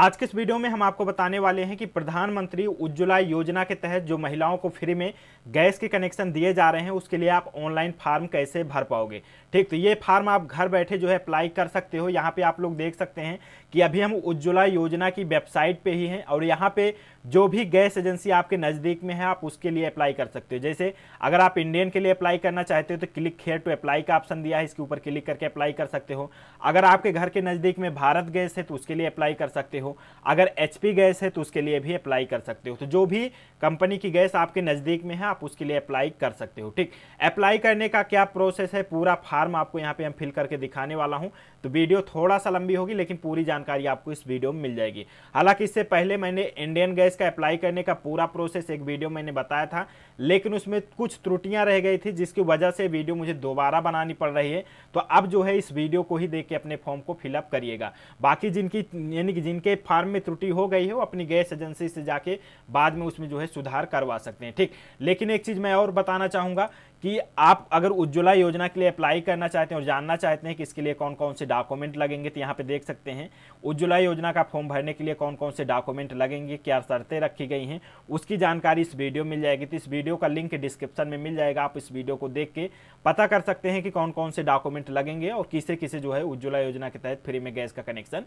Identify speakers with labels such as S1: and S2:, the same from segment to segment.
S1: आज के इस वीडियो में हम आपको बताने वाले हैं कि प्रधानमंत्री उज्ज्वला योजना के तहत जो महिलाओं को फ्री में गैस के कनेक्शन दिए जा रहे हैं उसके लिए आप ऑनलाइन फार्म कैसे भर पाओगे ठीक तो ये फार्म आप घर बैठे जो है अप्लाई कर सकते हो यहाँ पे आप लोग देख सकते हैं कि अभी हम उज्ज्वला योजना की वेबसाइट पे ही हैं और यहाँ पे जो भी गैस एजेंसी आपके नज़दीक में है आप उसके लिए अप्लाई कर सकते हो जैसे अगर आप इंडियन के लिए अप्लाई करना चाहते हो तो क्लिक हेयर टू अप्लाई का ऑप्शन दिया है इसके ऊपर क्लिक करके अप्लाई कर सकते हो अगर आपके घर के नज़दीक में भारत गैस है तो उसके लिए अप्लाई कर सकते हो अगर एच गैस है तो उसके लिए भी अप्लाई कर सकते हो तो जो भी कंपनी की गैस आपके नज़दीक में है आप उसके लिए अप्लाई कर सकते हो ठीक अप्लाई करने का क्या प्रोसेस है पूरा फार्म आपको यहाँ पर हम फिल करके दिखाने वाला हूँ तो वीडियो थोड़ा सा लंबी होगी लेकिन पूरी जानकारी जानकारी आपको इस वीडियो में मिल जाएगी हालांकि इससे पहले मैंने इंडियन गैस का अप्लाई करने का पूरा प्रोसेस एक वीडियो मैंने बताया था लेकिन उसमें कुछ त्रुटियां रह गई थी जिसकी वजह से वीडियो मुझे दोबारा बनानी पड़ रही है तो अब जो है इस वीडियो को ही देख के अपने फॉर्म को फिलअप करिएगा बाकी जिनकी यानी कि जिनके फॉर्म में त्रुटि हो गई है वो अपनी गैस एजेंसी से जाके बाद में उसमें जो है सुधार करवा सकते हैं ठीक लेकिन एक चीज़ मैं और बताना चाहूंगा कि आप अगर उज्ज्वला योजना के लिए अप्लाई करना चाहते हैं और जानना चाहते हैं कि इसके लिए कौन कौन से डॉक्यूमेंट लगेंगे तो यहाँ पे देख सकते हैं उज्ज्वला योजना का फॉर्म भरने के लिए कौन कौन से डॉक्यूमेंट लगेंगे क्या शर्तें रखी गई हैं उसकी जानकारी इस वीडियो मिल जाएगी तो इस वीडियो का लिंक डिस्क्रिप्शन में मिल जाएगा आप इस वीडियो को देख के पता कर सकते हैं कि कौन कौन से डॉक्यूमेंट लगेंगे और किसे किसे जो है उज्ज्वला योजना के तहत फ्री में गैस का कनेक्शन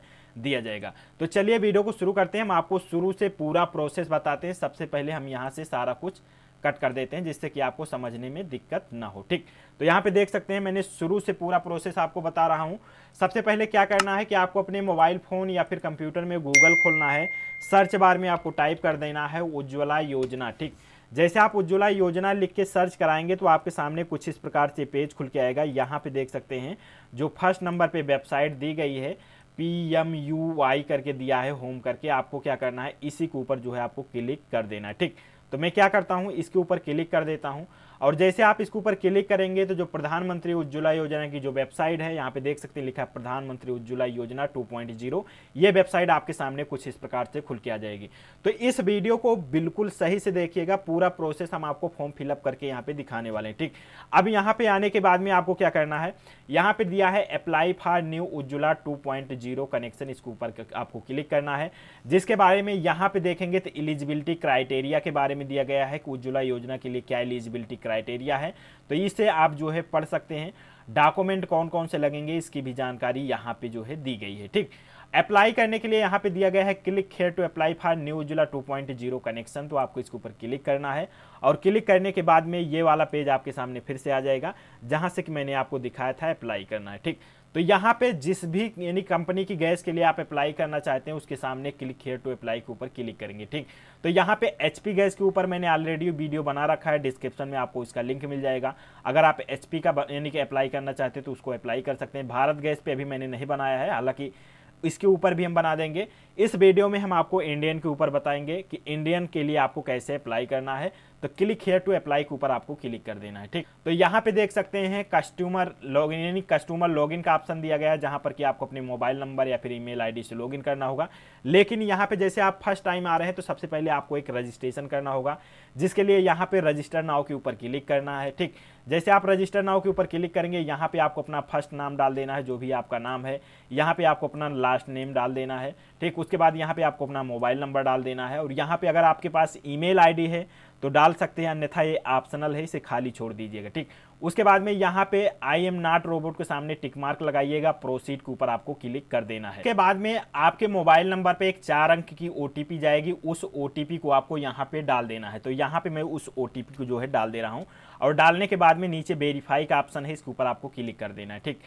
S1: दिया जाएगा तो चलिए वीडियो को शुरू करते हैं हम आपको शुरू से पूरा प्रोसेस बताते हैं सबसे पहले हम यहाँ से सारा कुछ कट कर देते हैं जिससे कि आपको समझने में दिक्कत ना हो ठीक तो यहाँ पे देख सकते हैं मैंने शुरू से पूरा प्रोसेस आपको बता रहा हूँ सबसे पहले क्या करना है कि आपको अपने मोबाइल फ़ोन या फिर कंप्यूटर में गूगल खोलना है सर्च बार में आपको टाइप कर देना है उज्ज्वला योजना ठीक जैसे आप उज्ज्वला योजना लिख के सर्च कराएंगे तो आपके सामने कुछ इस प्रकार से पेज खुल के आएगा यहाँ पे देख सकते हैं जो फर्स्ट नंबर पे वेबसाइट दी गई है पी एम यू वाई करके दिया है होम करके आपको क्या करना है इसी के ऊपर जो है आपको क्लिक कर देना है ठीक तो मैं क्या करता हूँ इसके ऊपर क्लिक कर देता हूँ और जैसे आप इसके ऊपर क्लिक करेंगे तो जो प्रधानमंत्री उज्ज्वला योजना की जो वेबसाइट है यहाँ पे देख सकते हैं लिखा है प्रधानमंत्री उज्ज्वला योजना 2.0 ये वेबसाइट आपके सामने कुछ इस प्रकार से खुल के आ जाएगी तो इस वीडियो को बिल्कुल सही से देखिएगा पूरा प्रोसेस हम आपको फॉर्म फिलअप करके यहाँ पे दिखाने वाले हैं ठीक अब यहाँ पे आने के बाद में आपको क्या करना है यहाँ पे दिया है apply for new Ujjwala two connection इसके ऊपर आपको क्लिक करना है जिसके बारे में यहाँ पे देखेंगे तो एलिजिबिलिटी क्राइटेरिया के बारे में दिया गया है कि उज्ज्वला योजना के लिए क्या एलिजिबिलिटी क्राइटेरिया है तो इसे आप जो है पढ़ सकते हैं डॉक्यूमेंट कौन कौन से लगेंगे इसकी भी जानकारी यहाँ पे जो है दी गई है ठीक अप्लाई करने के लिए यहाँ पे दिया गया है click here to apply for new जिला टू कनेक्शन तो आपको इसके ऊपर क्लिक करना है और क्लिक करने के बाद में ये वाला पेज आपके सामने फिर से आ जाएगा जहाँ से कि मैंने आपको दिखाया था अप्लाई करना है ठीक तो यहाँ पे जिस भी यानी कंपनी की गैस के लिए आप अप्लाई करना चाहते हैं उसके सामने क्लिक हेयर टू अप्लाई के ऊपर क्लिक करेंगे ठीक तो यहाँ पे एच गैस के ऊपर मैंने ऑलरेडी वीडियो बना रखा है डिस्क्रिप्शन में आपको इसका लिंक मिल जाएगा अगर आप एच का यानी कि अप्लाई करना चाहते हैं तो उसको अप्लाई कर सकते हैं भारत गैस पर अभी मैंने नहीं बनाया है हालाँकि इसके ऊपर भी हम बना देंगे इस वीडियो में हम आपको इंडियन के ऊपर बताएंगे कि इंडियन के लिए आपको कैसे अप्लाई करना है तो क्लिक हेयर टू अप्लाई के ऊपर आपको क्लिक कर देना है ठीक तो यहाँ पे देख सकते हैं कस्टमर लॉगिन यानी कस्टमर लॉगिन का ऑप्शन दिया गया है जहाँ पर कि आपको अपने मोबाइल नंबर या फिर ईमेल आईडी से लॉगिन करना होगा लेकिन यहाँ पे जैसे आप फर्स्ट टाइम आ रहे हैं तो सबसे पहले आपको एक रजिस्ट्रेशन करना होगा जिसके लिए यहाँ पे रजिस्टर नाव के ऊपर क्लिक करना है ठीक जैसे आप रजिस्टर नाव के ऊपर क्लिक करेंगे यहाँ पे आपको अपना फर्स्ट नाम डाल देना है जो भी आपका नाम है यहाँ पे आपको अपना लास्ट नेम डाल देना है ठीक उसके बाद यहाँ पे आपको अपना मोबाइल नंबर डाल देना है और यहाँ पे अगर आपके पास ईमेल आईडी है तो डाल सकते हैं अन्यथा ये ऑप्शनल है इसे खाली छोड़ दीजिएगा ठीक उसके बाद में यहाँ पे आई एम नॉट रोबोट के सामने टिक मार्क लगाइएगा प्रोसीड के ऊपर आपको क्लिक कर देना है उसके बाद में आपके मोबाइल नंबर पे एक चार अंक की ओ जाएगी उस ओ को आपको यहाँ पे डाल देना है तो यहाँ पे मैं उस ओ को जो है डाल दे रहा हूँ और डालने के बाद में नीचे वेरीफाई का ऑप्शन है इसके ऊपर आपको क्लिक कर देना है ठीक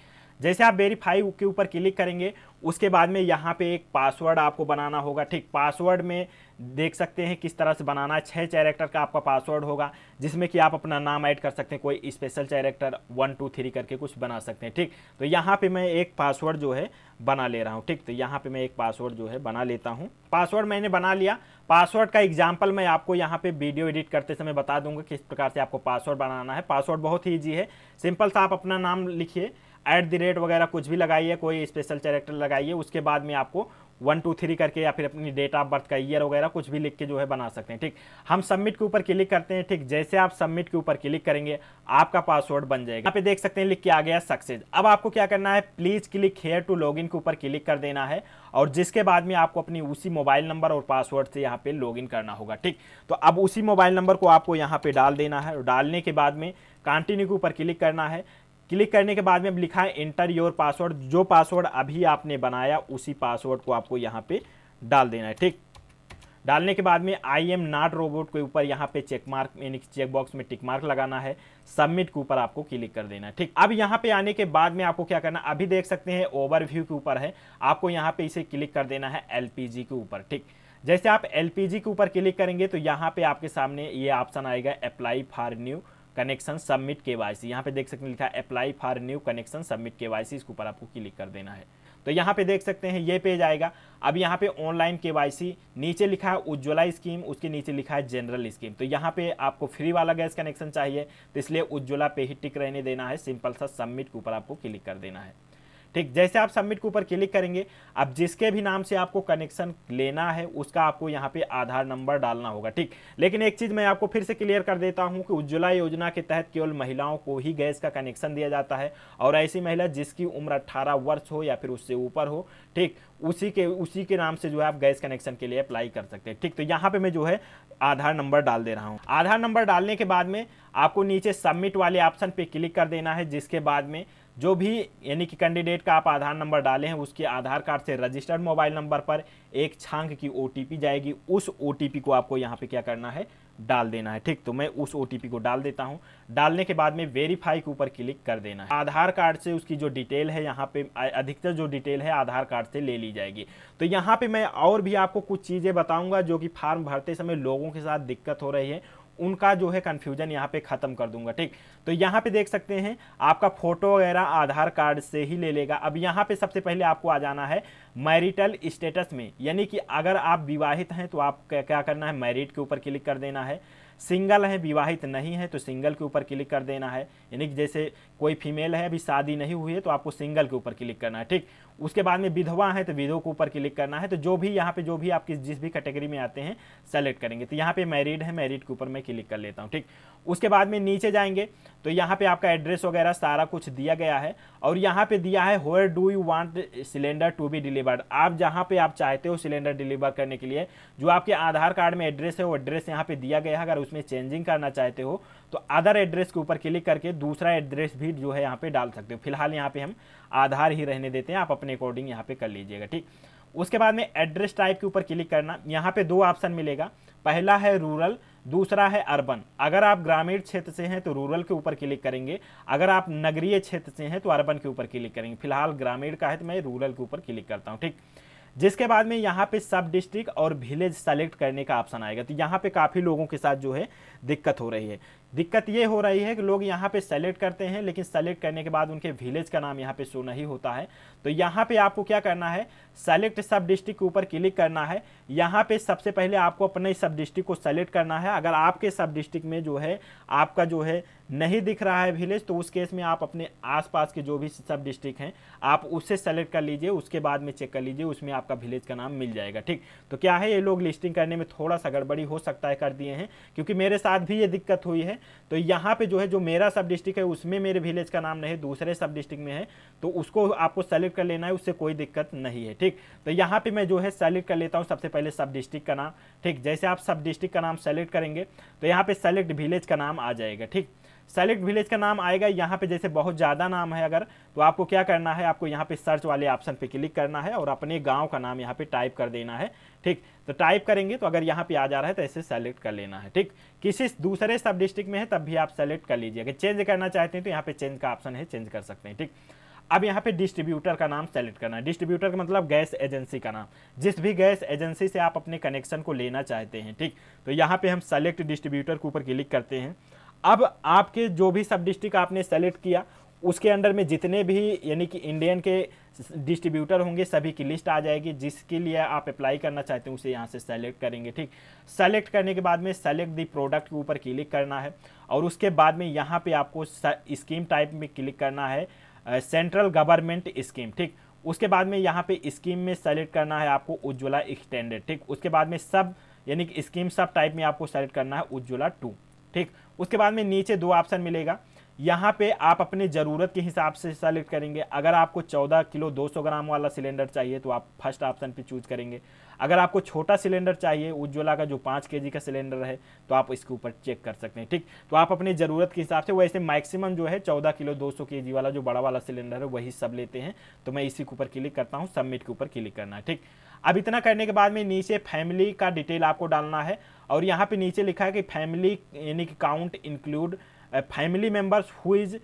S1: जैसे आप वेरीफाई के ऊपर क्लिक करेंगे उसके बाद में यहाँ पे एक पासवर्ड आपको बनाना होगा ठीक पासवर्ड में देख सकते हैं किस तरह से बनाना है छः चैरेक्टर का आपका पासवर्ड होगा जिसमें कि आप अपना नाम ऐड कर सकते हैं कोई special character one two three करके कुछ बना सकते हैं ठीक तो यहाँ पे मैं एक पासवर्ड जो है बना ले रहा हूँ ठीक तो यहाँ पे मैं एक पासवर्ड जो है बना लेता हूँ पासवर्ड मैंने बना लिया पासवर्ड का एग्जाम्पल मैं आपको यहाँ पर वीडियो एडिट करते समय बता दूंगा किस प्रकार से आपको पासवर्ड बनाना है पासवर्ड बहुत ही ईजी है सिंपल सा आप अपना नाम लिखिए ऐट द रेट वगैरह कुछ भी लगाइए कोई स्पेशल चैरेक्टर लगाइए उसके बाद में आपको वन टू थ्री करके या फिर अपनी डेट ऑफ बर्थ का ईयर वगैरह कुछ भी लिख के जो है बना सकते हैं ठीक हम सबमिट के ऊपर क्लिक करते हैं ठीक जैसे आप सबमिट के ऊपर क्लिक करेंगे आपका पासवर्ड बन जाएगा यहाँ पे देख सकते हैं लिख के आ गया सक्सेस अब आपको क्या करना है please click here to log के ऊपर क्लिक कर देना है और जिसके बाद में आपको अपनी उसी मोबाइल नंबर और पासवर्ड से यहाँ पे लॉग करना होगा ठीक तो अब उसी मोबाइल नंबर को आपको यहाँ पे डाल देना है और डालने के बाद में कंटिन्यू के ऊपर क्लिक करना है क्लिक करने के बाद में अब लिखा है एंटर योर पासवर्ड जो पासवर्ड अभी आपने बनाया उसी पासवर्ड को आपको यहाँ पे डाल देना है ठीक डालने के बाद में आई एम नॉट रोबोट के ऊपर यहाँ पे चेक मार्क यानी चेक बॉक्स में टिक मार्क लगाना है सबमिट के ऊपर आपको क्लिक कर देना है ठीक अब यहाँ पे आने के बाद में आपको क्या करना अभी देख सकते हैं ओवरव्यू के ऊपर है आपको यहाँ पे इसे क्लिक कर देना है एलपीजी के ऊपर ठीक जैसे आप एलपीजी के ऊपर क्लिक करेंगे तो यहाँ पे आपके सामने ये ऑप्शन आएगा apply for new connection submit K Y C यहाँ पे देख सकते हैं लिखा है apply for new connection submit K Y C इसके ऊपर आपको क्लिक कर देना है तो यहाँ पे देख सकते हैं ये पेज आएगा अब यहाँ पे ऑनलाइन के नीचे लिखा है उज्ज्वला स्कीम उसके नीचे लिखा है जनरल स्कीम तो यहाँ पे आपको फ्री वाला गैस कनेक्शन चाहिए तो इसलिए उज्ज्वला पे ही टिक रहने देना है सिंपल सा सबमिट के ऊपर आपको क्लिक कर देना है ठीक जैसे आप सबमिट के ऊपर क्लिक करेंगे अब जिसके भी नाम से आपको कनेक्शन लेना है उसका आपको यहाँ पे आधार नंबर डालना होगा ठीक लेकिन एक चीज़ मैं आपको फिर से क्लियर कर देता हूँ कि उज्ज्वला योजना के तहत केवल महिलाओं को ही गैस का कनेक्शन दिया जाता है और ऐसी महिला जिसकी उम्र अट्ठारह वर्ष हो या फिर उससे ऊपर हो ठीक उसी के उसी के नाम से जो है आप गैस कनेक्शन के लिए अप्लाई कर सकते हैं ठीक तो यहाँ पे मैं जो है आधार नंबर डाल दे रहा हूँ आधार नंबर डालने के बाद में आपको नीचे सबमिट वाले ऑप्शन पे क्लिक कर देना है जिसके बाद में जो भी यानी कि कैंडिडेट का आप आधार नंबर डाले हैं उसके आधार कार्ड से रजिस्टर्ड मोबाइल नंबर पर एक छांग की ओ जाएगी उस ओ को आपको यहाँ पे क्या करना है डाल देना है ठीक तो मैं उस ओ को डाल देता हूँ डालने के बाद में वेरीफाई के ऊपर क्लिक कर देना है आधार कार्ड से उसकी जो डिटेल है यहाँ पे अधिकतर जो डिटेल है आधार कार्ड से ले ली जाएगी तो यहाँ पे मैं और भी आपको कुछ चीज़ें बताऊँगा जो कि फार्म भरते समय लोगों के साथ दिक्कत हो रही है उनका जो है कन्फ्यूजन यहाँ पे ख़त्म कर दूंगा ठीक तो यहाँ पे देख सकते हैं आपका फ़ोटो वगैरह आधार कार्ड से ही ले लेगा अब यहाँ पे सबसे पहले आपको आ जाना है मैरिटल स्टेटस में यानी कि अगर आप विवाहित हैं तो आप क्या करना है मैरिट के ऊपर क्लिक कर देना है सिंगल है विवाहित नहीं है तो सिंगल के ऊपर क्लिक कर देना है यानी कि जैसे कोई फीमेल है अभी शादी नहीं हुई है तो आपको सिंगल के ऊपर क्लिक करना है ठीक उसके बाद में विधवा है तो विधो के ऊपर क्लिक करना है तो जो भी यहाँ पे जो भी आप किस जिस भी कैटेगरी में आते हैं सेलेक्ट करेंगे तो यहाँ पे मैरिड है मैरिड के ऊपर मैं क्लिक कर लेता हूँ ठीक उसके बाद में नीचे जाएंगे तो यहाँ पे आपका एड्रेस वगैरह सारा कुछ दिया गया है और यहाँ पे दिया है where do you want cylinder to be delivered आप जहाँ पे आप चाहते हो सिलेंडर डिलीवर करने के लिए जो आपके आधार कार्ड में एड्रेस है वो एड्रेस यहाँ पे दिया गया है अगर उसमें चेंजिंग करना चाहते हो तो अदर एड्रेस के ऊपर क्लिक करके दूसरा एड्रेस भी जो है यहाँ पे डाल सकते हो फिलहाल यहाँ पे हम आधार ही रहने देते हैं आप अपने अकॉर्डिंग यहाँ पे कर लीजिएगा ठीक उसके बाद में एड्रेस टाइप के ऊपर क्लिक करना यहाँ पे दो ऑप्शन मिलेगा पहला है रूरल दूसरा है अर्बन अगर आप ग्रामीण क्षेत्र से हैं तो रूरल के ऊपर क्लिक करेंगे अगर आप नगरीय क्षेत्र से हैं तो अर्बन के ऊपर क्लिक करेंगे फिलहाल ग्रामीण का है तो मैं रूरल के ऊपर क्लिक करता हूँ ठीक जिसके बाद में यहाँ पे सब डिस्ट्रिक्ट और विलेज सेलेक्ट करने का ऑप्शन आएगा तो यहाँ पे काफ़ी लोगों के साथ जो है दिक्कत हो रही है दिक्कत ये हो रही है कि लोग यहाँ पे सेलेक्ट करते हैं लेकिन सेलेक्ट करने के बाद उनके विलेज का नाम यहाँ पे शो नहीं होता है तो यहाँ पे आपको क्या करना है सेलेक्ट सब डिस्ट्रिक्ट के ऊपर क्लिक करना है यहाँ पे सबसे पहले आपको अपने सब डिस्ट्रिक्ट को सेलेक्ट करना है अगर आपके सब डिस्ट्रिक्ट में जो है आपका जो है नहीं दिख रहा है विलेज तो उस केस में आप अपने आस के जो भी सब डिस्ट्रिक्ट हैं आप उससे सेलेक्ट कर लीजिए उसके बाद में चेक कर लीजिए उसमें आपका विलेज का नाम मिल जाएगा ठीक तो क्या है ये लोग लिस्टिंग करने में थोड़ा सा गड़बड़ी हो सकता है कर दिए हैं क्योंकि मेरे साथ भी ये दिक्कत हुई है तो यहाँ पे जो है जो मेरा सब डिस्ट्रिक्ट है उसमें मेरे विलेज का नाम नहीं दूसरे सब डिस्ट्रिक्ट में है तो उसको आपको सेलेक्ट कर लेना है उससे कोई दिक्कत नहीं है ठीक तो यहाँ पे मैं जो है सेलेक्ट कर लेता हूँ सबसे पहले सब डिस्ट्रिक्ट का नाम ठीक जैसे आप सब डिस्ट्रिक्ट का नाम सेलेक्ट करेंगे तो यहाँ पे सेलेक्ट विलेज का नाम आ जाएगा ठीक सेलेक्ट विलेज का नाम आएगा यहाँ पे जैसे बहुत ज़्यादा नाम है अगर तो आपको क्या करना है आपको यहाँ पे सर्च वाले ऑप्शन पे क्लिक करना है और अपने गांव का नाम यहाँ पे टाइप कर देना है ठीक तो टाइप करेंगे तो अगर यहाँ पे आ जा रहा है तो ऐसे सेलेक्ट कर लेना है ठीक किसी दूसरे सब डिस्ट्रिक्ट में है तब भी आप सेलेक्ट कर लीजिए अगर चेंज करना चाहते हैं तो यहाँ पे चेंज का ऑप्शन है चेंज कर सकते हैं ठीक अब यहाँ पे डिस्ट्रीब्यूटर का नाम सेलेक्ट करना है डिस्ट्रीब्यूटर का मतलब गैस एजेंसी का नाम जिस भी गैस एजेंसी से आप अपने कनेक्शन को लेना चाहते हैं ठीक तो यहाँ पे हम सेलेक्ट डिस्ट्रीब्यूटर के ऊपर क्लिक करते हैं अब आपके जो भी सब डिस्ट्रिक्ट आपने सेलेक्ट किया उसके अंडर में जितने भी यानी कि इंडियन के डिस्ट्रीब्यूटर होंगे सभी की लिस्ट आ जाएगी जिसके लिए आप अप्लाई करना चाहते हैं उसे यहाँ से सेलेक्ट करेंगे ठीक सेलेक्ट करने के बाद में सेलेक्ट दी प्रोडक्ट के ऊपर क्लिक करना है और उसके बाद में यहाँ पे आपको स्कीम टाइप में क्लिक करना है सेंट्रल गवर्नमेंट स्कीम ठीक उसके बाद में यहाँ पे स्कीम में सेलेक्ट करना है आपको उज्ज्वला एक्सटेंडेड ठीक उसके बाद में सब यानी कि स्कीम सब टाइप में आपको सेलेक्ट करना है उज्ज्वला टू ठीक उसके बाद में नीचे दो ऑप्शन मिलेगा यहाँ पे आप अपने ज़रूरत के हिसाब से सेलेक्ट करेंगे अगर आपको 14 किलो 200 ग्राम वाला सिलेंडर चाहिए तो आप फर्स्ट ऑप्शन पे चूज करेंगे अगर आपको छोटा सिलेंडर चाहिए उज्ज्वला का जो 5 के का सिलेंडर है तो आप इसके ऊपर चेक कर सकते हैं ठीक तो आप अपनी ज़रूरत के हिसाब से वैसे मैक्सिमम जो है चौदह किलो दो सौ वाला जो बड़ा वाला सिलेंडर है वही सब लेते हैं तो मैं इसी के ऊपर क्लिक करता हूँ सबमिट के ऊपर क्लिक करना ठीक अब इतना करने के बाद में नीचे फैमिली का डिटेल आपको डालना है और यहाँ पे नीचे लिखा है कि फैमिली यानी कि count include family members who is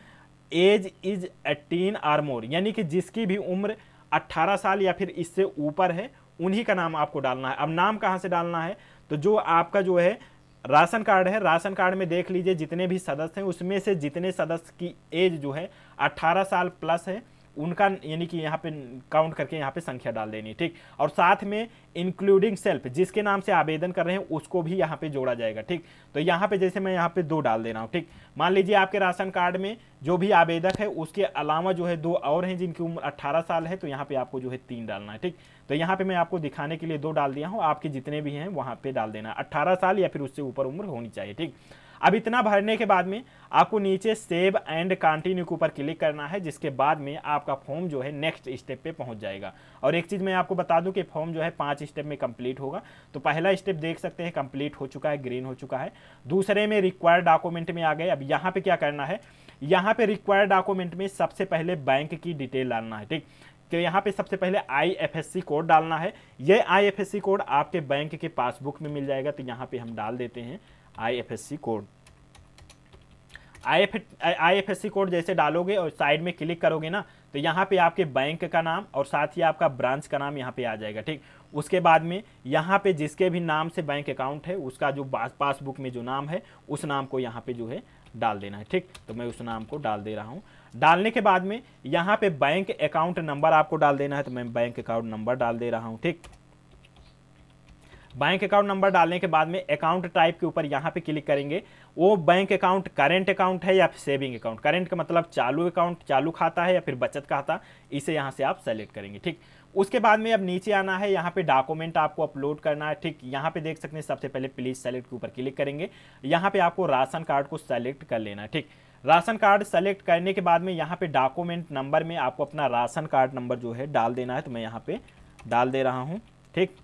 S1: age is eighteen or more यानी कि जिसकी भी उम्र 18 साल या फिर इससे ऊपर है उन्हीं का नाम आपको डालना है अब नाम कहाँ से डालना है तो जो आपका जो है राशन कार्ड है राशन कार्ड में देख लीजिए जितने भी सदस्य हैं उसमें से जितने सदस्य की एज जो है 18 साल प्लस है उनका यानी कि यहाँ पे काउंट करके यहाँ पे संख्या डाल देनी ठीक और साथ में इंक्लूडिंग सेल्फ जिसके नाम से आवेदन कर रहे हैं उसको भी यहाँ पे जोड़ा जाएगा ठीक तो यहाँ पे जैसे मैं यहाँ पे दो डाल दे रहा हूँ ठीक मान लीजिए आपके राशन कार्ड में जो भी आवेदक है उसके अलावा जो है दो और हैं जिनकी उम्र अट्ठारह साल है तो यहाँ पे आपको जो है तीन डालना है ठीक तो यहाँ पे मैं आपको दिखाने के लिए दो डाल दिया हूँ आपके जितने भी हैं वहाँ पे डाल देना अट्ठारह साल या फिर उससे ऊपर उम्र होनी चाहिए ठीक अब इतना भरने के बाद में आपको नीचे सेव एंड कंटिन्यू के ऊपर क्लिक करना है जिसके बाद में आपका फॉर्म जो है नेक्स्ट स्टेप पे पहुंच जाएगा और एक चीज़ मैं आपको बता दूं कि फॉर्म जो है पांच स्टेप में कंप्लीट होगा तो पहला स्टेप देख सकते हैं कंप्लीट हो चुका है ग्रीन हो चुका है दूसरे में रिक्वायर्ड डॉक्यूमेंट में आ गए अब यहाँ पर क्या करना है यहाँ पे रिक्वायर्ड डॉक्यूमेंट में सबसे पहले बैंक की डिटेल डालना है ठीक तो यहाँ पे सबसे पहले आई कोड डालना है ये आई कोड आपके बैंक के पासबुक में मिल जाएगा तो यहाँ पे हम डाल देते हैं C code I F code जैसे डालोगे और साइड में क्लिक करोगे ना तो यहाँ पे आपके बैंक का नाम और साथ ही आपका ब्रांच का नाम यहाँ पे आ जाएगा ठीक उसके बाद में यहाँ पे जिसके भी नाम से बैंक अकाउंट है उसका जो पासबुक में जो नाम है उस नाम को यहाँ पे जो है डाल देना है ठीक तो मैं उस नाम को डाल दे रहा हूँ डालने के बाद में यहाँ पे बैंक अकाउंट नंबर आपको डाल देना है तो मैं बैंक अकाउंट नंबर डाल दे रहा हूँ ठीक बैंक अकाउंट नंबर डालने के बाद में अकाउंट टाइप के ऊपर यहाँ पे क्लिक करेंगे वो बैंक अकाउंट करेंट अकाउंट है या फिर सेविंग अकाउंट करेंट का मतलब चालू अकाउंट चालू खाता है या फिर बचत खाता इसे यहाँ से आप सेलेक्ट करेंगे ठीक उसके बाद में अब नीचे आना है यहाँ पे डॉक्यूमेंट आपको अपलोड करना है ठीक यहाँ पे देख सकते हैं सबसे पहले प्लीज सेलेक्ट के ऊपर क्लिक करेंगे यहाँ पे आपको राशन कार्ड को सेलेक्ट कर लेना है ठीक राशन कार्ड सेलेक्ट करने के बाद में यहाँ पे डॉक्यूमेंट नंबर में आपको अपना राशन कार्ड नंबर जो है डाल देना है तो मैं यहाँ पे डाल दे रहा हूँ ठीक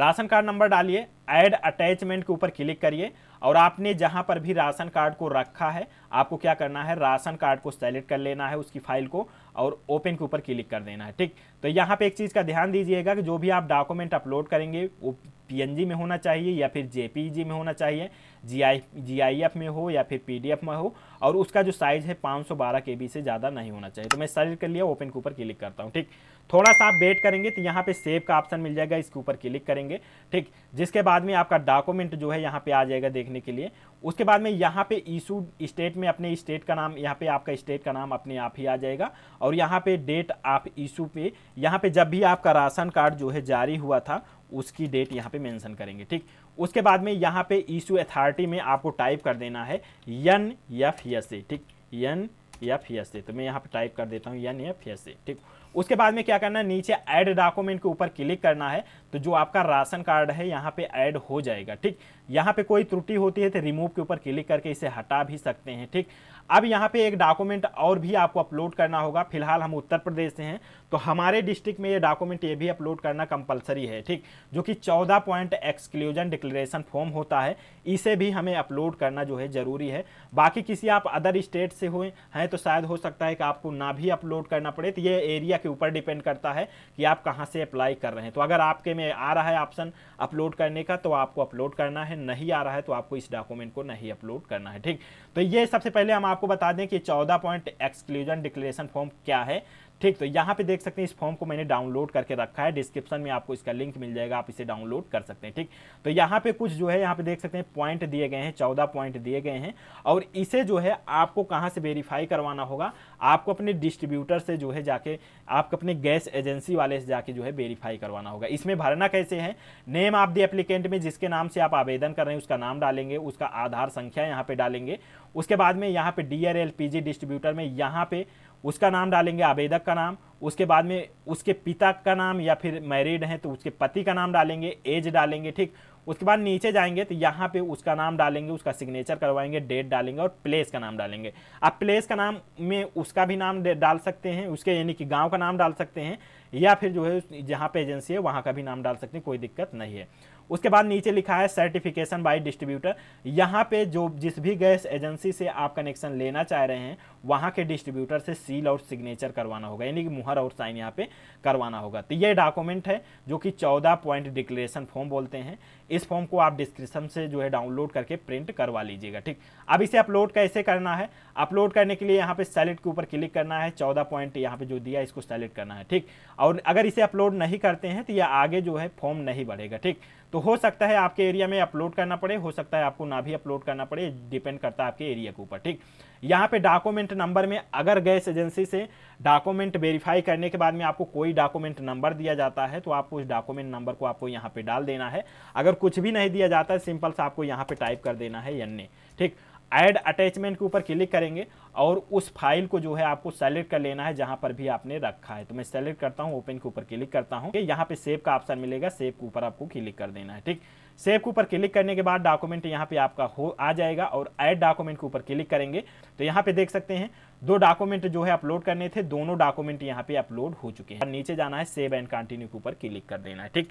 S1: राशन कार्ड नंबर डालिए ऐड अटैचमेंट के ऊपर क्लिक करिए और आपने जहां पर भी राशन कार्ड को रखा है आपको क्या करना है राशन कार्ड को सेलेक्ट कर लेना है उसकी फाइल को और ओपन के ऊपर क्लिक कर देना है ठीक तो यहाँ पे एक चीज़ का ध्यान दीजिएगा कि जो भी आप डॉक्यूमेंट अपलोड करेंगे वो पीएनजी में होना चाहिए या फिर जेपीजी में होना चाहिए जी आई जी आई एफ में हो या फिर पी डी एफ में हो और उसका जो साइज़ है पाँच सौ बारह के बी से ज़्यादा नहीं होना चाहिए तो मैं सर्च कर लिया ओपन के ऊपर क्लिक करता हूँ ठीक थोड़ा सा आप वेट करेंगे तो यहाँ पे सेव का ऑप्शन मिल जाएगा इसके ऊपर क्लिक करेंगे ठीक जिसके बाद में आपका डॉक्यूमेंट जो है यहाँ पे आ जाएगा देखने के लिए उसके बाद में यहाँ पे इशू स्टेट में अपने स्टेट का नाम यहाँ पे आपका स्टेट का नाम अपने आप ही आ जाएगा और यहाँ पे डेट आप इशू पे यहाँ पे जब भी आपका राशन कार्ड जो है जारी हुआ था उसकी डेट यहाँ पे मेंशन करेंगे ठीक उसके बाद में यहाँ पे इशू अथॉरिटी में आपको टाइप कर देना है यन एफ एस ए ठीक यन एफ एस ए तो मैं यहाँ पे टाइप कर देता हूँ यन एफ एस ए ठीक उसके बाद में क्या करना है नीचे ऐड डॉक्यूमेंट के ऊपर क्लिक करना है तो जो आपका राशन कार्ड है यहाँ पे ऐड हो जाएगा ठीक यहाँ पे कोई त्रुटि होती है तो रिमूव के ऊपर क्लिक करके इसे हटा भी सकते हैं ठीक अब यहाँ पे एक डॉक्यूमेंट और भी आपको अपलोड करना होगा फिलहाल हम उत्तर प्रदेश से हैं तो हमारे डिस्ट्रिक्ट में ये डॉक्यूमेंट ये भी अपलोड करना कंपलसरी है ठीक जो कि चौदह पॉइंट एक्सक्लूजन डिक्लेरेशन फॉर्म होता है इसे भी हमें अपलोड करना जो है ज़रूरी है बाकी किसी आप अदर स्टेट से हुए हैं तो शायद हो सकता है कि आपको ना भी अपलोड करना पड़े तो ये एरिया के ऊपर डिपेंड करता है कि आप कहाँ से अप्लाई कर रहे हैं तो अगर आपके में आ रहा है ऑप्शन अपलोड करने का तो आपको अपलोड करना है नहीं आ रहा है तो आपको इस डॉक्यूमेंट को नहीं अपलोड करना है ठीक तो ये सबसे पहले हम आपको बता दें कि चौदह पॉइंट एक्सक्लूजन डिक्लेरेशन फॉर्म क्या है ठीक तो यहाँ पे देख सकते हैं इस फॉर्म को मैंने डाउनलोड करके रखा है डिस्क्रिप्शन में आपको इसका लिंक मिल जाएगा आप इसे डाउनलोड कर सकते हैं ठीक तो यहाँ पे कुछ जो है यहाँ पे देख सकते हैं पॉइंट दिए गए हैं चौदह पॉइंट दिए गए हैं और इसे जो है आपको कहाँ से वेरीफाई करवाना होगा आपको अपने डिस्ट्रीब्यूटर से जो है जाके आपको अपने गैस एजेंसी वाले से जाके जो है वेरीफाई करवाना होगा इसमें भरना कैसे है नेम आप दी एप्लीकेंट में जिसके नाम से आप आवेदन कर रहे हैं उसका नाम डालेंगे उसका आधार संख्या यहाँ पे डालेंगे उसके बाद में यहाँ पे D R L P G distributor में यहाँ पे उसका नाम डालेंगे आवेदक का नाम उसके बाद में उसके पिता का नाम या फिर मैरिड हैं तो उसके पति का नाम डालेंगे एज डालेंगे ठीक उसके बाद नीचे जाएंगे तो यहाँ पे उसका नाम डालेंगे उसका सिग्नेचर करवाएंगे डेट डालेंगे और प्लेस का नाम डालेंगे आप प्लेस का नाम में उसका भी नाम डाल सकते हैं उसके यानी कि गांव का नाम डाल सकते हैं या फिर जो है जहाँ पे एजेंसी है वहाँ का भी नाम डाल सकते हैं कोई दिक्कत नहीं है उसके बाद नीचे लिखा है सर्टिफिकेशन बाय डिस्ट्रीब्यूटर यहाँ पे जो जिस भी गैस एजेंसी से आप कनेक्शन लेना चाह रहे हैं वहाँ के डिस्ट्रीब्यूटर से सील और सिग्नेचर करवाना होगा यानी कि मुहर और साइन यहाँ पे करवाना होगा तो ये डॉक्यूमेंट है जो कि चौदह पॉइंट डिक्लेरेशन फॉर्म बोलते हैं इस फॉर्म को आप डिस्क्रिप्शन से जो है डाउनलोड करके प्रिंट करवा लीजिएगा ठीक अब इसे अपलोड कैसे करना है अपलोड करने के लिए यहाँ पे सेलेक्ट के ऊपर क्लिक करना है चौदह पॉइंट यहाँ पे जो दिया इसको सेलेक्ट करना है ठीक और अगर इसे अपलोड नहीं करते हैं तो यह आगे जो है फॉर्म नहीं बढ़ेगा ठीक तो हो सकता है आपके एरिया में अपलोड करना पड़े हो सकता है आपको ना भी अपलोड करना पड़े डिपेंड करता है आपके एरिया के ऊपर ठीक यहाँ पे डॉक्यूमेंट नंबर में अगर गैस एजेंसी से डॉक्यूमेंट वेरीफाई करने के बाद में आपको कोई डॉक्यूमेंट नंबर दिया जाता है तो आपको उस डॉक्यूमेंट नंबर को आपको यहाँ पे डाल देना है अगर कुछ भी नहीं दिया जाता है सिंपल सा आपको यहाँ पे टाइप कर देना है एन ठीक ऐड अटैचमेंट के ऊपर क्लिक करेंगे और उस फाइल को जो है आपको सेलेक्ट कर लेना है जहां पर भी आपने रखा है तो मैं सेलेक्ट करता हूं ओपन के ऊपर क्लिक करता हूँ यहाँ पे सेव का ऑप्शन मिलेगा सेव के ऊपर आपको क्लिक कर देना है ठीक सेव के ऊपर क्लिक करने के बाद डॉक्यूमेंट यहाँ पे आपका हो आ जाएगा और ऐड डॉक्यूमेंट के ऊपर क्लिक करेंगे तो यहाँ पे देख सकते हैं दो डॉक्यूमेंट जो है अपलोड करने थे दोनों डॉक्यूमेंट यहाँ पे अपलोड हो चुके हैं नीचे जाना है सेव एंड कंटिन्यू के ऊपर क्लिक कर देना है ठीक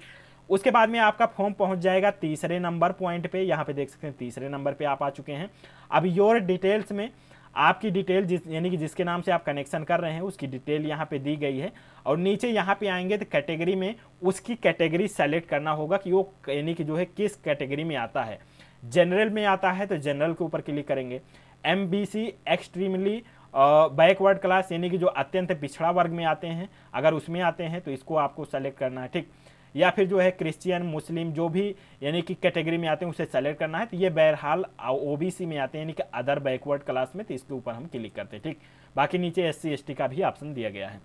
S1: उसके बाद में आपका फॉर्म पहुंच जाएगा तीसरे नंबर पॉइंट पे यहाँ पे देख सकते हैं तीसरे नंबर पे आप आ चुके हैं अब योर डिटेल्स में आपकी डिटेल जिस यानी कि जिसके नाम से आप कनेक्शन कर रहे हैं उसकी डिटेल यहाँ पे दी गई है और नीचे यहाँ पे आएंगे तो कैटेगरी में उसकी कैटेगरी सेलेक्ट करना होगा कि वो यानी कि जो है किस कैटेगरी में आता है जनरल में आता है तो जनरल के ऊपर क्लिक करेंगे M B C extremely backward class यानी कि जो अत्यंत पिछड़ा वर्ग में आते हैं अगर उसमें आते हैं तो इसको आपको सेलेक्ट करना है ठीक या फिर जो है क्रिश्चियन मुस्लिम जो भी यानी कि कैटेगरी में आते हैं उसे सेलेक्ट करना है तो ये बहरहाल ओबीसी में आते हैं यानी कि अदर बैकवर्ड क्लास में तो इसके ऊपर हम क्लिक करते हैं ठीक बाकी नीचे एस सी का भी ऑप्शन दिया गया है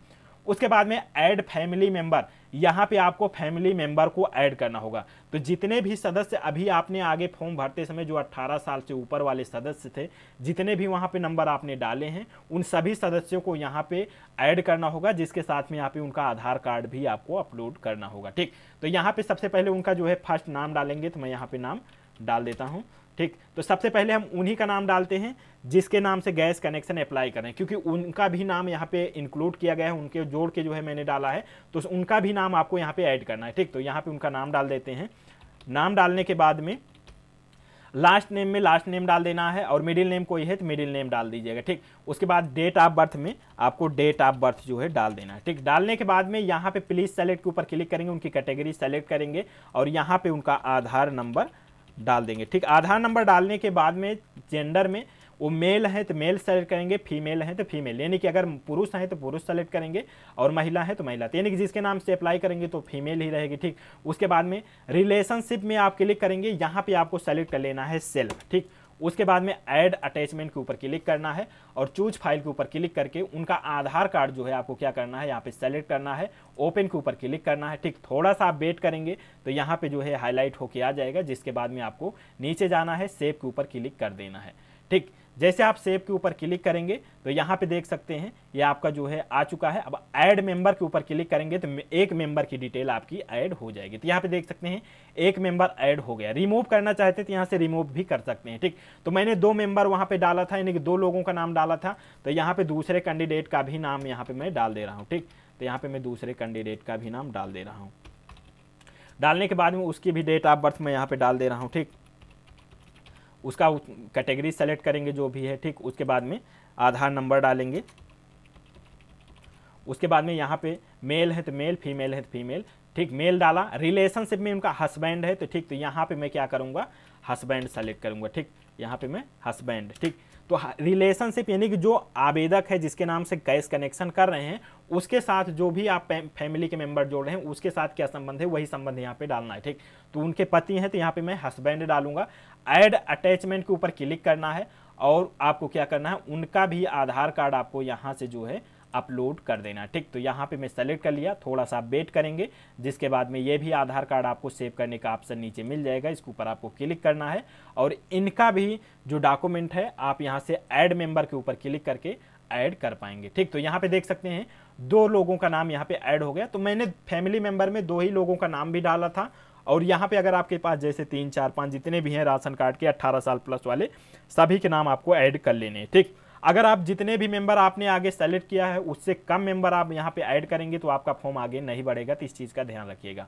S1: उसके बाद में ऐड फैमिली मेंबर यहाँ पे आपको फैमिली मेंबर को ऐड करना होगा तो जितने भी सदस्य अभी आपने आगे फॉर्म भरते समय जो 18 साल से ऊपर वाले सदस्य थे जितने भी वहाँ पे नंबर आपने डाले हैं उन सभी सदस्यों को यहाँ पे ऐड करना होगा जिसके साथ में यहाँ पे उनका आधार कार्ड भी आपको अपलोड करना होगा ठीक तो यहाँ पे सबसे पहले उनका जो है फर्स्ट नाम डालेंगे तो मैं यहाँ पे नाम डाल देता हूँ ठीक तो सबसे पहले हम उन्हीं का नाम डालते हैं जिसके नाम से गैस कनेक्शन अप्लाई करें क्योंकि उनका भी नाम यहाँ पे इंक्लूड किया गया है उनके जोड़ के जो है मैंने डाला है तो उनका भी नाम आपको यहाँ पे ऐड करना है ठीक तो यहाँ पे उनका नाम डाल देते हैं नाम डालने के बाद में लास्ट नेम में लास्ट नेम डाल देना है और मिडिल नेम कोई है तो मिडिल नेम डाल दीजिएगा ठीक उसके बाद डेट ऑफ बर्थ में आपको डेट ऑफ बर्थ जो है डाल देना है ठीक डालने के बाद में यहाँ पे प्लीज सेलेक्ट के ऊपर क्लिक करेंगे उनकी कैटेगरी सेलेक्ट करेंगे और यहाँ पे उनका आधार नंबर डाल देंगे ठीक आधार नंबर डालने के बाद में जेंडर में वो मेल हैं तो मेल सेलेक्ट करेंगे फीमेल हैं तो फीमेल यानी कि अगर पुरुष हैं तो पुरुष सेलेक्ट करेंगे और महिला है तो महिला तो यानी कि जिसके नाम से अप्लाई करेंगे तो फीमेल ही रहेगी ठीक उसके बाद में रिलेशनशिप में आप क्लिक करेंगे यहाँ पे आपको सेलेक्ट कर लेना है सेल्फ ठीक उसके बाद में ऐड अटैचमेंट के ऊपर क्लिक करना है और चूज फाइल के ऊपर क्लिक करके उनका आधार कार्ड जो है आपको क्या करना है यहाँ पे सेलेक्ट करना है ओपन के ऊपर क्लिक करना है ठीक थोड़ा सा आप वेट करेंगे तो यहाँ पे जो है हाईलाइट होके आ जाएगा जिसके बाद में आपको नीचे जाना है सेव के ऊपर क्लिक कर देना है ठीक जैसे आप सेव के ऊपर क्लिक करेंगे तो यहाँ पे देख सकते हैं ये आपका जो है आ चुका है अब ऐड मेंबर के ऊपर क्लिक करेंगे तो एक मेंबर की डिटेल आपकी ऐड हो जाएगी तो यहाँ पे देख सकते हैं एक मेंबर ऐड हो गया रिमूव करना चाहते तो यहाँ से रिमूव भी कर सकते हैं ठीक तो मैंने दो मेंबर वहाँ पे डाला था यानी कि दो लोगों का नाम डाला था तो यहाँ पे दूसरे कैंडिडेट का भी नाम यहाँ पे मैं डाल दे रहा हूँ ठीक तो यहाँ पे मैं दूसरे कैंडिडेट का भी नाम डाल दे रहा हूँ डालने के बाद में उसकी भी डेट ऑफ बर्थ मैं यहाँ पे डाल दे रहा हूँ ठीक उसका कैटेगरी सेलेक्ट करेंगे जो भी है ठीक उसके बाद में आधार नंबर डालेंगे उसके बाद में यहाँ पे मेल है तो मेल फीमेल है तो फीमेल ठीक मेल डाला रिलेशनशिप में उनका हस्बैंड है तो ठीक तो यहाँ पे मैं क्या करूँगा हस्बैंड सेलेक्ट करूँगा ठीक यहाँ पे मैं हस्बैंड ठीक तो रिलेशनशिप यानी कि जो आवेदक है जिसके नाम से गैस कनेक्शन कर रहे हैं उसके साथ जो भी आप फैमिली के मेंबर जोड़ रहे हैं उसके साथ क्या संबंध है वही संबंध यहाँ पे डालना है ठीक तो उनके पति हैं तो यहाँ पे मैं हस्बैंड डालूंगा ऐड अटैचमेंट के ऊपर क्लिक करना है और आपको क्या करना है उनका भी आधार कार्ड आपको यहाँ से जो है अपलोड कर देना ठीक तो यहाँ पे मैं सेलेक्ट कर लिया थोड़ा सा आप वेट करेंगे जिसके बाद में ये भी आधार कार्ड आपको सेव करने का ऑप्शन नीचे मिल जाएगा इसके ऊपर आपको क्लिक करना है और इनका भी जो डॉक्यूमेंट है आप यहाँ से ऐड मेंबर के ऊपर क्लिक करके ऐड कर पाएंगे ठीक तो यहाँ पे देख सकते हैं दो लोगों का नाम यहाँ पे ऐड हो गया तो मैंने फैमिली मेंबर में दो ही लोगों का नाम भी डाला था और यहाँ पे अगर आपके पास जैसे तीन चार पाँच जितने भी हैं राशन कार्ड के अट्ठारह साल प्लस वाले सभी के नाम आपको ऐड कर लेने ठीक अगर आप जितने भी मेंबर आपने आगे सेलेक्ट किया है उससे कम मेंबर आप यहाँ पे ऐड करेंगे तो आपका फॉर्म आगे नहीं बढ़ेगा तो इस चीज़ का ध्यान रखिएगा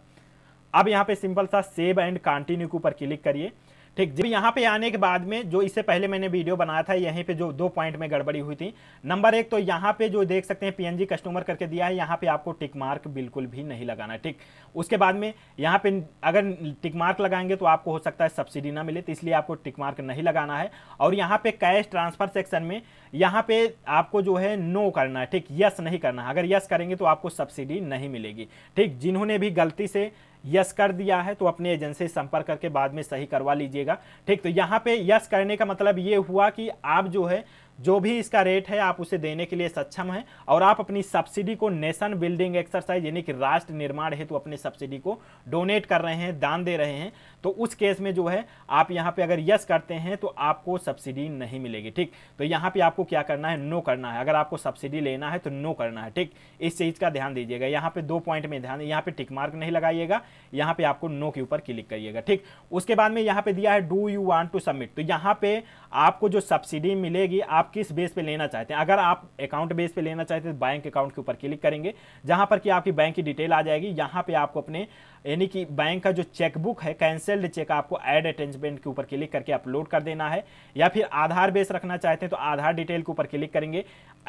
S1: अब यहाँ पे सिंपल सा सेव एंड कंटिन्यू के ऊपर क्लिक करिए ठीक जब यहाँ पे आने के बाद में जो इससे पहले मैंने वीडियो बनाया था यहीं पे जो दो पॉइंट में गड़बड़ी हुई थी नंबर एक तो यहाँ पे जो देख सकते हैं पीएनजी कस्टमर करके दिया है यहाँ पे आपको टिक मार्क बिल्कुल भी नहीं लगाना ठीक उसके बाद में यहाँ पे अगर टिक मार्क लगाएंगे तो आपको हो सकता है सब्सिडी ना मिले तो इसलिए आपको टिक मार्क नहीं लगाना है और यहाँ पे कैश ट्रांसफर सेक्शन में यहाँ पे आपको जो है नो करना है ठीक यस नहीं करना अगर यस करेंगे तो आपको सब्सिडी नहीं मिलेगी ठीक जिन्होंने भी गलती से यस कर दिया है तो अपने एजेंसी से संपर्क करके बाद में सही करवा लीजिएगा ठीक तो यहाँ पे यस करने का मतलब ये हुआ कि आप जो है जो भी इसका रेट है आप उसे देने के लिए सक्षम हैं और आप अपनी सब्सिडी को नेशन बिल्डिंग एक्सरसाइज यानी कि राष्ट्र निर्माण हेतु तो अपनी सब्सिडी को डोनेट कर रहे हैं दान दे रहे हैं तो उस केस में जो है आप यहाँ पे अगर यस करते हैं तो आपको सब्सिडी नहीं मिलेगी ठीक तो यहाँ पे आपको क्या करना है नो करना है अगर आपको सब्सिडी लेना है तो नो करना है ठीक इस चीज़ का ध्यान दीजिएगा यहाँ पे दो पॉइंट में ध्यान यहाँ पे टिक मार्क नहीं लगाइएगा यहाँ पे आपको नो के ऊपर क्लिक करिएगा ठीक उसके बाद में यहाँ पर दिया है do you want to submit तो यहाँ पर आपको जो सब्सिडी मिलेगी आप किस बेस पे लेना चाहते हैं अगर आप अकाउंट बेस पे लेना चाहते हैं तो बैंक अकाउंट के ऊपर क्लिक करेंगे जहाँ पर कि आपकी बैंक की डिटेल आ जाएगी यहाँ पे आपको अपने यानी कि बैंक का जो चेकबुक है कैंसल्ड चेक आपको एड अटैचमेंट के ऊपर क्लिक करके अपलोड कर देना है या फिर आधार बेस रखना चाहते हैं तो आधार डिटेल के ऊपर क्लिक करेंगे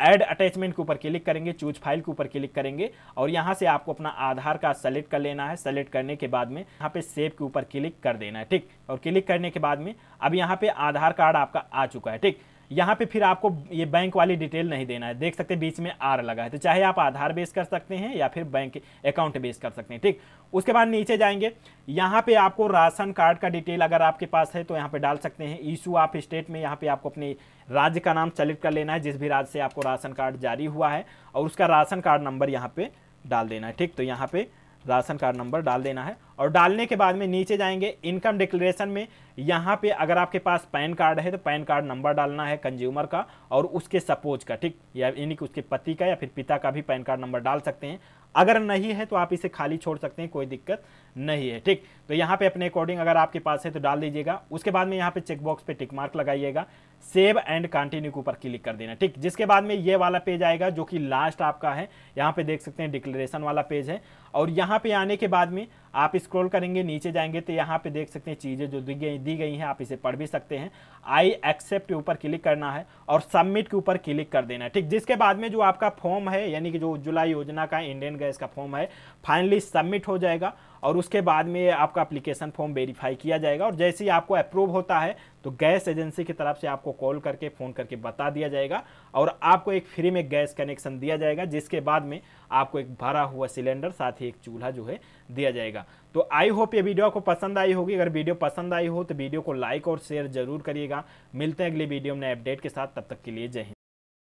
S1: एड अटैचमेंट के ऊपर क्लिक करेंगे चूज फाइल के ऊपर क्लिक करेंगे और यहाँ से आपको अपना आधार का सेलेक्ट कर लेना है सेलेक्ट करने के बाद में यहाँ पे सेव के ऊपर क्लिक कर देना है ठीक और क्लिक करने के बाद में अब यहाँ पे आधार कार्ड आपका आ चुका है ठीक यहाँ पे फिर आपको ये बैंक वाली डिटेल नहीं देना है देख सकते हैं बीच में आर लगा है तो चाहे आप आधार बेस कर सकते हैं या फिर बैंक अकाउंट बेस कर सकते हैं ठीक उसके बाद नीचे जाएंगे यहाँ पे आपको राशन कार्ड का डिटेल अगर आपके पास है तो यहाँ पे डाल सकते हैं ईशू ऑफ स्टेट में यहाँ पे आपको अपने राज्य का नाम सेलेक्ट कर लेना है जिस भी राज्य से आपको राशन कार्ड जारी हुआ है और उसका राशन कार्ड नंबर यहाँ पे डाल देना है ठीक तो यहाँ पे राशन कार्ड नंबर डाल देना है और डालने के बाद में नीचे जाएंगे इनकम डिक्लेरेशन में यहाँ पे अगर आपके पास पैन कार्ड है तो पैन कार्ड नंबर डालना है कंज्यूमर का और उसके सपोज का ठीक या यानी कि उसके पति का या फिर पिता का भी पैन कार्ड नंबर डाल सकते हैं अगर नहीं है तो आप इसे खाली छोड़ सकते हैं कोई दिक्कत नहीं है ठीक तो यहाँ पे अपने अकॉर्डिंग अगर आपके पास है तो डाल दीजिएगा उसके बाद में यहाँ पे चेकबॉक्स पे टिक मार्क लगाइएगा सेव एंड कंटिन्यू के ऊपर क्लिक कर देना ठीक जिसके बाद में ये वाला पेज आएगा जो कि लास्ट आपका है यहाँ पे देख सकते हैं डिक्लेरेशन वाला पेज है और यहाँ पे आने के बाद में आप स्क्रॉल करेंगे नीचे जाएंगे तो यहाँ पे देख सकते हैं चीज़ें जो दी गई दी गई हैं आप इसे पढ़ भी सकते हैं आई एक्सेप्ट के ऊपर क्लिक करना है और सबमिट के ऊपर क्लिक कर देना है ठीक जिसके बाद में जो आपका फॉर्म है यानी कि जो उज्ज्वला योजना का इंडियन गैस का फॉर्म है फाइनली सबमिट हो जाएगा और उसके बाद में आपका अप्लीकेशन फॉर्म वेरीफाई किया जाएगा और जैसे ही आपको अप्रूव होता है तो गैस एजेंसी की तरफ से आपको कॉल करके फ़ोन करके बता दिया जाएगा और आपको एक फ्री में गैस कनेक्शन दिया जाएगा जिसके बाद में आपको एक भरा हुआ सिलेंडर साथ ही एक चूल्हा जो है दिया जाएगा तो आई होप ये वीडियो आपको पसंद आई होगी अगर वीडियो पसंद आई हो तो वीडियो को लाइक और शेयर जरूर करिएगा मिलते हैं अगले वीडियो में अपडेट के साथ तब तक के लिए जय हिंद